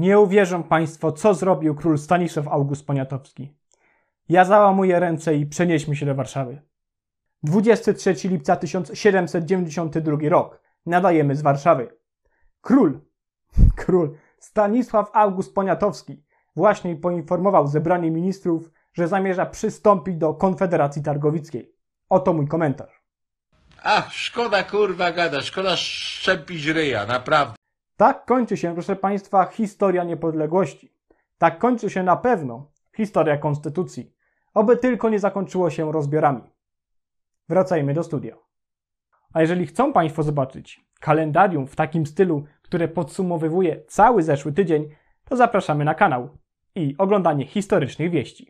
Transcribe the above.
Nie uwierzą Państwo, co zrobił król Stanisław August Poniatowski. Ja załamuję ręce i przenieśmy się do Warszawy. 23 lipca 1792 rok. Nadajemy z Warszawy. Król, król Stanisław August Poniatowski właśnie poinformował zebranie ministrów, że zamierza przystąpić do Konfederacji Targowickiej. Oto mój komentarz. Ach, szkoda kurwa gada, szkoda szczepić ryja, naprawdę. Tak kończy się, proszę Państwa, historia niepodległości. Tak kończy się na pewno historia konstytucji. Oby tylko nie zakończyło się rozbiorami. Wracajmy do studia. A jeżeli chcą Państwo zobaczyć kalendarium w takim stylu, które podsumowywuje cały zeszły tydzień, to zapraszamy na kanał i oglądanie historycznych wieści.